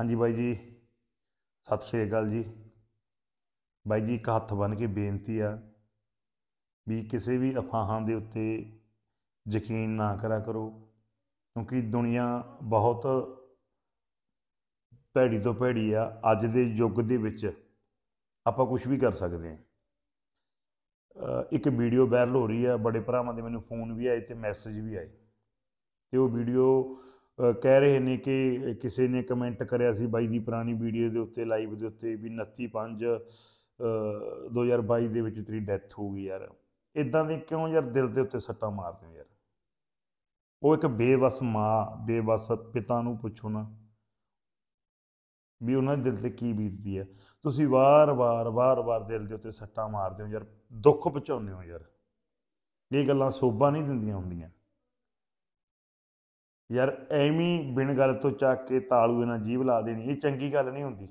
ਹਾਂਜੀ ਬਾਈ ਜੀ ਸਤਿ ਸ਼੍ਰੀ ਅਕਾਲ ਜੀ ਬਾਈ ਜੀ ਇੱਕ ਹੱਥ ਬਨ ਕੇ ਬੇਨਤੀ ਆ ਵੀ ਕਿਸੇ ਵੀ ਅਫਵਾਹਾਂ ਦੇ ਉੱਤੇ ਯਕੀਨ ਨਾ ਕਰਾ ਕਰੋ ਕਿਉਂਕਿ ਦੁਨੀਆ ਬਹੁਤ ਪੈੜੀ ਤੋਂ ਪੈੜੀ ਆ ਅੱਜ ਦੇ ਯੁੱਗ ਦੇ ਵਿੱਚ ਆਪਾਂ ਕੁਝ ਵੀ ਕਰ ਸਕਦੇ ਹਾਂ ਇੱਕ ਵੀਡੀਓ ਵਾਇਰਲ ਹੋ ਰਹੀ ਆ ਬੜੇ ਭਰਾਵਾਂ ਦੇ ਮੈਨੂੰ ਫੋਨ ਵੀ ਆਏ ਤੇ ਮੈਸੇਜ ਵੀ ਆਏ ਤੇ ਉਹ ਵੀਡੀਓ ਕਹਿ ਰਹੇ ਨੇ ਕਿ ਕਿਸੇ ਨੇ ਕਮੈਂਟ ਕਰਿਆ ਸੀ ਬਾਈ ਦੀ ਪੁਰਾਣੀ ਵੀਡੀਓ ਦੇ ਉੱਤੇ ਲਾਈਵ ਦੇ ਉੱਤੇ ਵੀ 29 5 2022 ਦੇ ਵਿੱਚ ਤੇਰੀ ਡੈਥ ਹੋ ਗਈ ਯਾਰ ਇਦਾਂ ਦੇ ਕਿਉਂ ਯਾਰ ਦਿਲ ਦੇ ਉੱਤੇ ਸੱਟਾਂ ਮਾਰਦੇ ਹੋ ਯਾਰ ਉਹ ਇੱਕ ਬੇਵਸ ਮਾਂ ਬੇਵਸ ਪਿਤਾ ਨੂੰ ਪੁੱਛੋ ਨਾ ਵੀ ਉਹਨਾਂ ਦੇ ਦਿਲ ਤੇ ਕੀ ਬੀਤਦੀ ਹੈ ਤੁਸੀਂ ਵਾਰ-ਵਾਰ ਵਾਰ-ਵਾਰ ਦਿਲ ਦੇ ਉੱਤੇ ਸੱਟਾਂ ਮਾਰਦੇ ਹੋ ਯਾਰ ਦੁੱਖ ਪਹੁੰਚਾਉਂਦੇ ਹੋ ਯਾਰ ਇਹ ਗੱਲਾਂ ਸੋਭਾ ਨਹੀਂ ਦਿੰਦੀਆਂ ਹੁੰਦੀਆਂ ਯਾਰ ਐਵੇਂ ਬਿਨ ਗੱਲ ਤੋਂ ਚੱਕ ਕੇ ਤਾਲੂ ਇਹਨਾਂ ਜੀਬ ਲਾ ਦੇਣੀ ਇਹ ਚੰਗੀ ਗੱਲ ਨਹੀਂ ਹੁੰਦੀ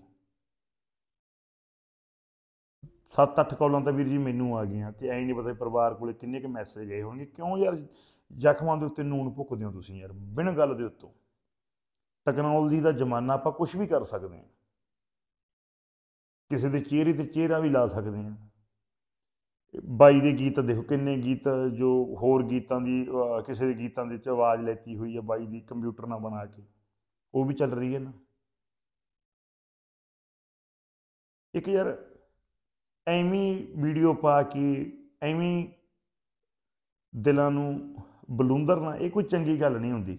7-8 ਕਾਲਾਂ ਤਾਂ ਵੀਰ ਜੀ ਮੈਨੂੰ ਆ ਗਈਆਂ ਤੇ ਐਂ ਨਹੀਂ ਪਤਾ ਪਰਿਵਾਰ ਕੋਲੇ ਕਿੰਨੇ ਕੁ ਮੈਸੇਜ ਆਏ ਹੋਣਗੇ ਕਿਉਂ ਯਾਰ ਜ਼ਖਮਾਂ ਦੇ ਉੱਤੇ ਨੂਨ ਭੁੱਕਦੇ ਹੋ ਤੁਸੀਂ ਯਾਰ ਬਿਨ ਗੱਲ ਦੇ ਉੱਤੋਂ ਟੈਕਨੋਲੋਜੀ ਦਾ ਜ਼ਮਾਨਾ ਆਪਾਂ ਕੁਝ ਵੀ ਕਰ ਸਕਦੇ ਹਾਂ ਕਿਸੇ ਦੇ ਚਿਹਰੇ ਤੇ ਚਿਹਰਾ ਵੀ ਲਾ ਸਕਦੇ ਹਾਂ ਬਾਈ ਦੇ ਗੀਤ ਦੇਖੋ ਕਿੰਨੇ ਗੀਤ ਜੋ ਹੋਰ ਗੀਤਾਂ ਦੀ ਕਿਸੇ ਦੇ ਗੀਤਾਂ ਦੇ ਵਿੱਚ ਆਵਾਜ਼ ਲੈਤੀ ਹੋਈ ਹੈ ਬਾਈ ਦੀ ਕੰਪਿਊਟਰ ਨਾਲ ਬਣਾ ਕੇ ਉਹ ਵੀ ਚੱਲ ਰਹੀ ਹੈ ਨਾ ਇੱਕ ਯਾਰ ਐਵੇਂ ਵੀਡੀਓ ਪਾ ਕੇ ਐਵੇਂ ਦਿਲਾਂ ਨੂੰ ਨਾ ਇਹ ਕੋਈ ਚੰਗੀ ਗੱਲ ਨਹੀਂ ਹੁੰਦੀ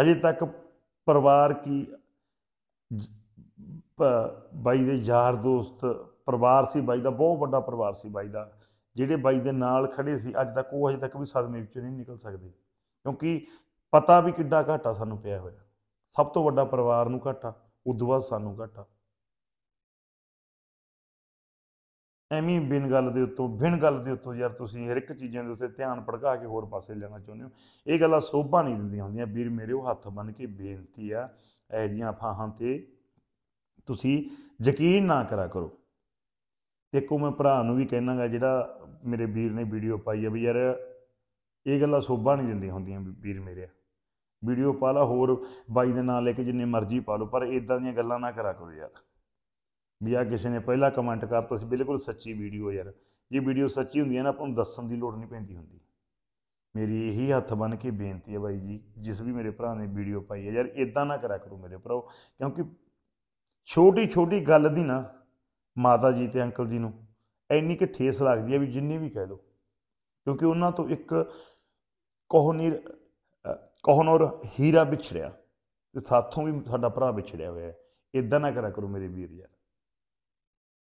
ਹਜੇ ਤੱਕ ਪਰਿਵਾਰ ਕੀ ਬਾਈ ਦੇ ਯਾਰ ਦੋਸਤ ਪਰਿਵਾਰ ਸੀ ਬਾਈ ਦਾ ਬਹੁਤ ਵੱਡਾ ਪਰਿਵਾਰ ਸੀ ਬਾਈ ਦਾ ਜਿਹੜੇ ਬਾਈ ਦੇ ਨਾਲ ਖੜੇ ਸੀ ਅੱਜ ਤੱਕ ਉਹ ਅਜੇ ਤੱਕ ਵੀ ਸਦਮੇ ਵਿੱਚੋਂ ਨਹੀਂ ਨਿਕਲ ਸਕਦੇ ਕਿਉਂਕਿ ਪਤਾ ਵੀ ਕਿੱਡਾ ਘਾਟਾ ਸਾਨੂੰ ਪਿਆ ਹੋਇਆ ਸਭ ਤੋਂ ਵੱਡਾ ਪਰਿਵਾਰ ਨੂੰ ਘਾਟਾ ਉਦੋਂ ਬਾਅਦ ਸਾਨੂੰ ਘਾਟਾ ਐਵੇਂ ਬਿਨ ਗੱਲ ਦੇ ਉੱਤੋਂ ਬਿਨ ਗੱਲ ਦੇ ਉੱਤੋਂ ਯਾਰ ਤੁਸੀਂ ਹਰ ਇੱਕ ਚੀਜ਼ਾਂ ਦੇ ਉੱਤੇ ਧਿਆਨ ਭੜਕਾ ਕੇ ਹੋਰ ਪਾਸੇ ਲੈਣਾ ਚਾਹੁੰਦੇ ਹੋ ਇਹ ਗੱਲਾਂ ਸੋਭਾ ਨਹੀਂ ਦਿੰਦੀਆਂ ਹੁੰਦੀਆਂ ਵੀਰ ਮੇਰੇ ਉਹ ਹੱਥ ਬੰਨ ਕੇ ਬੇਨਤੀ ਆ ਇਹ ਜੀਆਂ ਫਾਹਾਂ ਤੇ ਤੁਸੀਂ ਯਕੀਨ ਨਾ ਕਰਾ ਕਰੋ ਤੇ ਕੋ ਮੈਂ ਭਰਾ ਨੂੰ ਵੀ ਕਹਿਣਾਗਾ ਜਿਹੜਾ ਮੇਰੇ ਵੀਰ ਨੇ ਵੀਡੀਓ ਪਾਈ ਆ ਵੀ ਯਾਰ ਇਹ ਗੱਲਾਂ ਸੋਭਾ ਨਹੀਂ ਦਿੰਦੀਆਂ ਹੁੰਦੀਆਂ ਵੀਰ ਮੇਰੇ ਵੀਡੀਓ ਪਾ ਲਾ ਹੋਰ ਬਾਈ ਦੇ ਨਾਂ ਲੈ ਕੇ ਜਿੰਨੇ ਮਰਜ਼ੀ ਪਾ ਲਓ ਪਰ ਇਦਾਂ ਦੀਆਂ ਗੱਲਾਂ ਨਾ ਕਰਾ ਕਰੋ ਯਾਰ ਵੀ ਆ ਕਿਸੇ ਨੇ ਪਹਿਲਾ ਕਮੈਂਟ ਕਰਤਾ ਸੀ ਬਿਲਕੁਲ ਸੱਚੀ ਵੀਡੀਓ ਯਾਰ ਜੇ ਵੀਡੀਓ ਸੱਚੀ ਹੁੰਦੀ ਹੈ ਨਾ ਆਪਾਂ ਨੂੰ ਦੱਸਣ ਦੀ ਲੋੜ ਨਹੀਂ ਪੈਂਦੀ ਹੁੰਦੀ ਮੇਰੀ ਇਹੀ ਹੱਥ ਬਨ ਕੇ ਬੇਨਤੀ ਹੈ ਬਾਈ ਜੀ ਜਿਸ ਵੀ ਮੇਰੇ ਭਰਾ ਨੇ ਵੀਡੀਓ ਪਾਈ ਹੈ ਯਾਰ ਇਦਾਂ ਨਾ ਕਰਾ ਕਰੋ ਮੇਰੇ ਭਰਾਓ ਕਿਉਂਕਿ ਛੋਟੀ ਛੋਟੀ ਗੱਲ ਦੀ ਨਾ ਮਾਤਾ ਜੀ ਤੇ ਅੰਕਲ ਜੀ ਨੂੰ ਐਨੀ ਕਿ ਠੇਸ ਲੱਗਦੀ ਹੈ ਵੀ ਜਿੰਨੀ ਵੀ ਕਹਿ ਦੋ ਕਿਉਂਕਿ ਉਹਨਾਂ ਤੋਂ ਇੱਕ ਕੋਹਨੀਰ ਕੋਹਨੋਰ ਹੀਰਾ ਵਿਛੜਿਆ ਤੇ ਸਾਥੋਂ ਵੀ ਸਾਡਾ ਭਰਾ ਵਿਛੜਿਆ ਹੋਇਆ ਹੈ ਇਦਾਂ ਨਾ ਕਰਾ ਕਰੋ ਮੇਰੇ ਵੀਰ ਯਾਰ